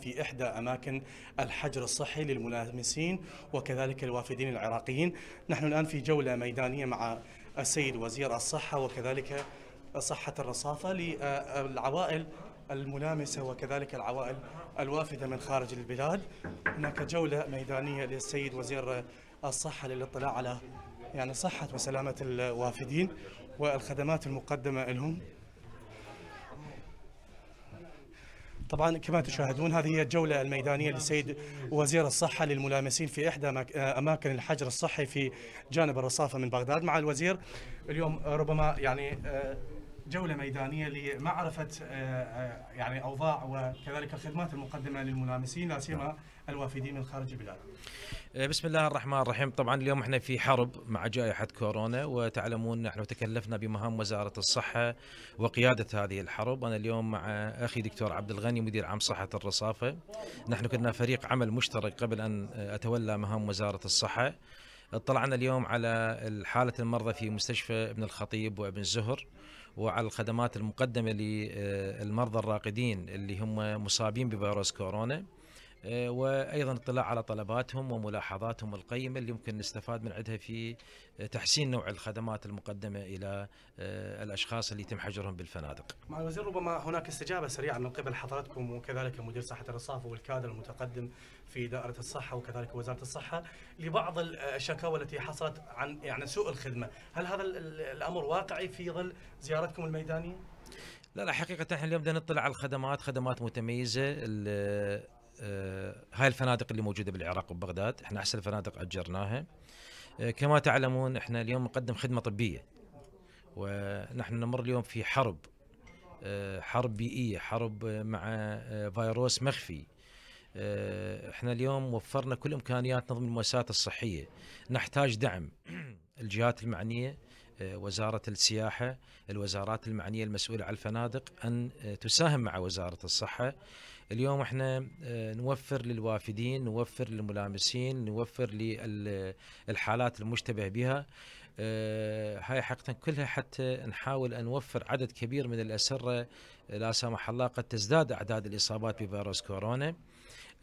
في إحدى أماكن الحجر الصحي للملامسين وكذلك الوافدين العراقيين نحن الآن في جولة ميدانية مع السيد وزير الصحة وكذلك صحة الرصافة للعوائل الملامسة وكذلك العوائل الوافدة من خارج البلاد هناك جولة ميدانية للسيد وزير الصحة للاطلاع على يعني صحة وسلامة الوافدين والخدمات المقدمة لهم طبعا كما تشاهدون هذه هي الجولة الميدانية للسيد وزير الصحة للملامسين في إحدى آه، أماكن الحجر الصحي في جانب الرصافة من بغداد مع الوزير اليوم ربما يعني آه، جوله ميدانيه لمعرفه آه، آه، يعني اوضاع وكذلك الخدمات المقدمه للملامسين لا سيما الوافدين من خارج البلاد. آه، بسم الله الرحمن الرحيم، طبعا اليوم احنا في حرب مع جائحه كورونا وتعلمون نحن تكلفنا بمهام وزاره الصحه وقياده هذه الحرب، انا اليوم مع اخي دكتور عبد الغني مدير عام صحه الرصافه، نحن كنا فريق عمل مشترك قبل ان اتولى مهام وزاره الصحه. اطلعنا اليوم على حاله المرضى في مستشفى ابن الخطيب وابن الزهر. وعلى الخدمات المقدمه للمرضى الراقدين اللي هم مصابين بفيروس كورونا آه، وايضا اطلاع على طلباتهم وملاحظاتهم القيمه اللي يمكن نستفاد من عندها في آه، تحسين نوع الخدمات المقدمه الى آه، الاشخاص اللي يتم حجرهم بالفنادق. مع الوزير ربما هناك استجابه سريعه من قبل حضرتكم وكذلك مدير صحه الرصافه والكادر المتقدم في دائره الصحه وكذلك وزاره الصحه لبعض الشكاوى التي حصلت عن يعني سوء الخدمه، هل هذا الامر واقعي في ظل زيارتكم الميدانيه؟ لا لا حقيقة احنا اليوم بدنا نطلع على الخدمات خدمات متميزة آه، هاي الفنادق اللي موجوده بالعراق وبغداد احنا احسن الفنادق اجرناها آه، كما تعلمون احنا اليوم نقدم خدمه طبيه ونحن نمر اليوم في حرب آه، حرب بيئيه حرب مع فيروس مخفي احنا اليوم وفرنا كل امكانياتنا ضمن المؤسسات الصحيه نحتاج دعم الجهات المعنيه وزارة السياحة الوزارات المعنية المسؤولة على الفنادق أن تساهم مع وزارة الصحة اليوم احنا آه، نوفر للوافدين نوفر للملامسين نوفر للحالات المشتبه بها آه، هاي حقيقة كلها حتى نحاول أن نوفر عدد كبير من الأسرة آه، لا سمح الله قد تزداد أعداد الإصابات بفيروس كورونا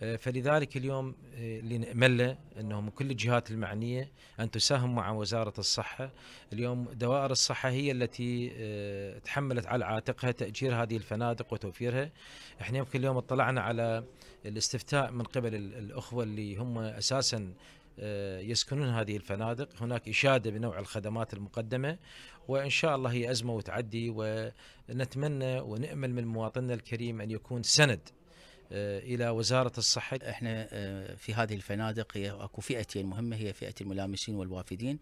آه، فلذلك اليوم اللي نأمله أنه من كل الجهات المعنية أن تساهم مع وزارة الصحة اليوم دوائر الصحة هي التي تحملت على عاتقها تأجير هذه الفنادق وتوفيرها احنا يمكن اليوم اطلعنا على الاستفتاء من قبل الأخوة اللي هم أساساً آه، يسكنون هذه الفنادق هناك إشادة بنوع الخدمات المقدمة وإن شاء الله هي أزمة وتعدي ونتمنى ونأمل من مواطننا الكريم أن يكون سند آه، الى وزاره الصحه احنا آه، في هذه الفنادق هي اكو فئتين مهمه هي فئه الملامسين والوافدين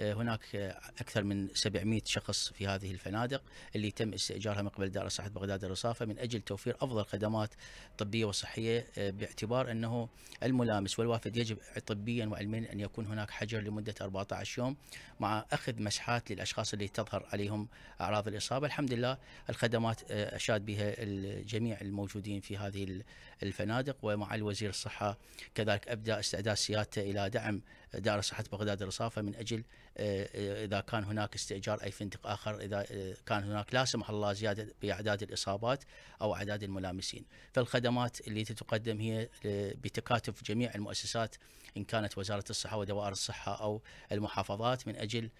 آه، هناك اكثر من 700 شخص في هذه الفنادق اللي تم استئجارها من قبل دار صحه بغداد الرصافه من اجل توفير افضل خدمات طبيه وصحيه باعتبار انه الملامس والوافد يجب طبيا وعلميا ان يكون هناك حجر لمده 14 يوم مع اخذ مسحات للاشخاص اللي تظهر عليهم اعراض الاصابه الحمد لله الخدمات اشاد بها الجميع الموجودين في هذه الفنادق ومع الوزير الصحة كذلك أبدأ استعداد سيادته إلى دعم دار صحة بغداد الرصافة من أجل آه، اذا كان هناك استئجار اي فندق اخر اذا آه، كان هناك لا سمح الله زياده باعداد الاصابات او اعداد الملامسين، فالخدمات اللي تتقدم هي آه، بتكاتف جميع المؤسسات ان كانت وزاره الصحه ودوائر الصحه او المحافظات من اجل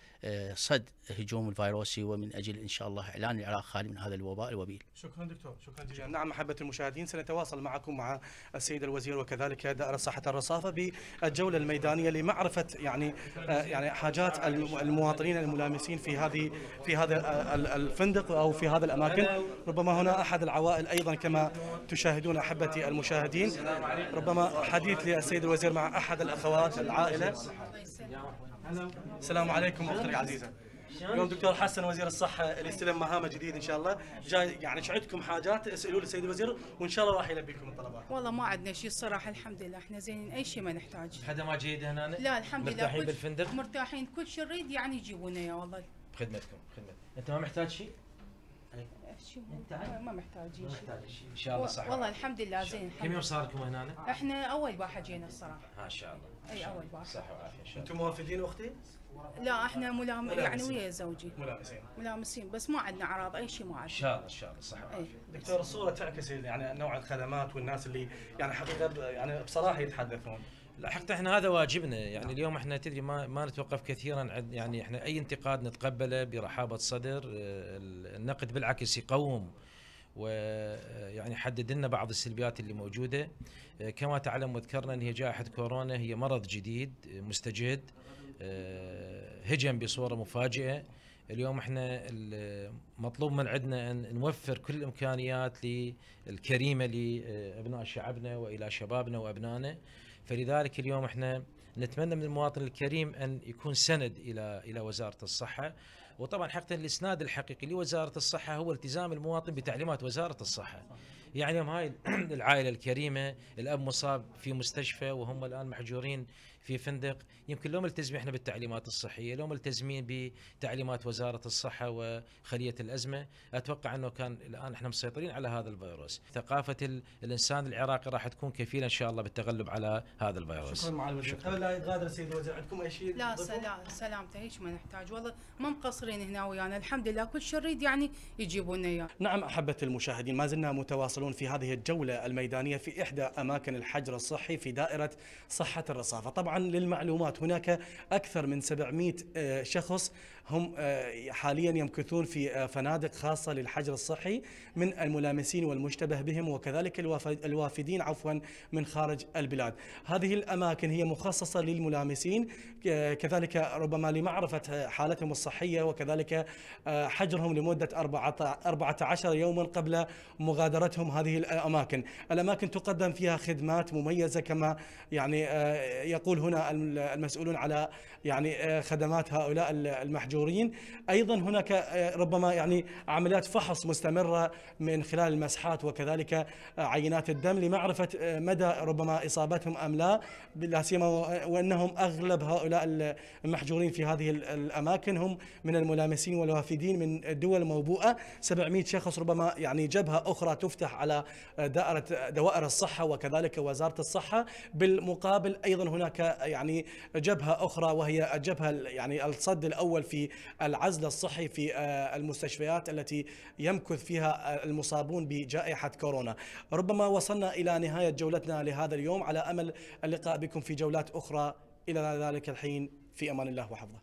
صد هجوم الفيروسي ومن اجل ان شاء الله اعلان العراق خالي من هذا الوباء الوبيل. شكرا دكتور، شكرا جزيلا. نعم محبه المشاهدين سنتواصل معكم مع السيد الوزير وكذلك دائره صحه الرصافه بالجوله الميدانيه لمعرفه يعني يعني حاجات المواطنين الملامسين في هذه في هذا الفندق او في هذا الاماكن ربما هنا احد العوائل ايضا كما تشاهدون احبتي المشاهدين ربما حديث للسيد الوزير مع احد الاخوات العائله السلام عليكم اختي العزيزه اليوم دكتور حسن وزير الصحه اللي استلم مهام جديده ان شاء الله جاي يعني ايش عندكم حاجات اسالوا للسيد الوزير وان شاء الله راح يلبيكم الطلبات والله ما عندنا شيء الصراحه الحمد لله احنا زينين اي شيء ما نحتاج خدمات جيده هنا لا الحمد لله مرتاحين بالفندق مرتاحين كل شيء نريد يعني يجيبونا يا والله بخدمتكم بخدمتكم انت ما محتاج شيء ما محتاجين شيء محتاجين ان شاء الله صح والله الحمد لله زين كم يوم صار لكم هنا؟ احنا اول واحد جينا الصراحه ما شاء الله اي اول واحد صح وعافيه ان شاء الله انتم موافقين اختي؟ لا احنا ملام يعني ويا زوجي ملامسين ملامسين بس ما عندنا اعراض اي شيء ما عندنا ان شاء الله ان شاء الله صح وعافيه دكتور الصوره تعكس يعني نوع الخدمات والناس اللي يعني حقيقه يعني بصراحه يتحدثون الحقيقه احنا هذا واجبنا يعني نعم. اليوم احنا تدري ما ما نتوقف كثيرا عند يعني احنا اي انتقاد نتقبله برحابه صدر آه، النقد بالعكس يقوم ويعني آه، حدد لنا بعض السلبيات اللي موجوده آه، كما تعلم وذكرنا ان هي جائحه كورونا هي مرض جديد مستجد هجم بصوره مفاجئه اليوم احنا مطلوب من عندنا ان نوفر كل الامكانيات الكريمه لابناء شعبنا والى شبابنا وابنائنا فلذلك اليوم احنا نتمنى من المواطن الكريم ان يكون سند الى الى وزاره الصحه وطبعا حقيقه الاسناد الحقيقي لوزاره الصحه هو التزام المواطن بتعليمات وزاره الصحه يعني هاي العائله الكريمه الاب مصاب في مستشفى وهم الان محجورين في فندق يمكن لو ملتزمين احنا بالتعليمات الصحيه لو ملتزمين بتعليمات وزاره الصحه وخليه الازمه اتوقع انه كان الان احنا مسيطرين على هذا الفيروس ثقافه الانسان العراقي راح تكون كفيله ان شاء الله بالتغلب على هذا الفيروس شكرا معالي الوزير قبل لا يتغادر سيد الوزير عندكم اي شيء لا سلام سلامته هيك ما نحتاج والله ما مقصرين هنا ويانا الحمد لله كل شيء نريد يعني يجيبونا اياه نعم احبه المشاهدين ما زلنا متواصلون في هذه الجوله الميدانيه في احدى اماكن الحجر الصحي في دائره صحه الرصافه طبعا للمعلومات هناك اكثر من 700 آه، شخص هم آه، حاليا يمكثون في آه، فنادق خاصه للحجر الصحي من الملامسين والمشتبه بهم وكذلك الوافدين عفوا من خارج البلاد. هذه الاماكن هي مخصصه للملامسين كذلك ربما لمعرفه حالتهم الصحيه وكذلك حجرهم لمده 14 يوما قبل مغادرتهم هذه الاماكن. الاماكن تقدم فيها خدمات مميزه كما يعني يقول هنا المسؤولون على يعني آه، خدمات هؤلاء المحجورين ايضا هناك آه، ربما يعني عمليات فحص مستمره من خلال المسحات وكذلك آه، عينات الدم لمعرفه مدى ربما اصابتهم ام لا لا سيما وانهم اغلب هؤلاء المحجورين في هذه الاماكن هم من الملامسين والوافدين من دول موبوءه 700 شخص ربما يعني جبهه اخرى تفتح على دائره دوائر الصحه وكذلك وزاره الصحه بالمقابل ايضا هناك يعني جبهة أخرى وهي الجبهة يعني الصد الأول في العزل الصحي في آه، المستشفيات التي يمكث فيها آه، المصابون بجائحة كورونا ربما وصلنا إلى نهاية جولتنا لهذا اليوم على أمل اللقاء بكم في جولات أخرى إلى ذلك الحين في أمان الله وحفظه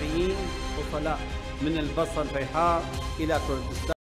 شعبيين وصلاء من البصره البيحاء الى كردستان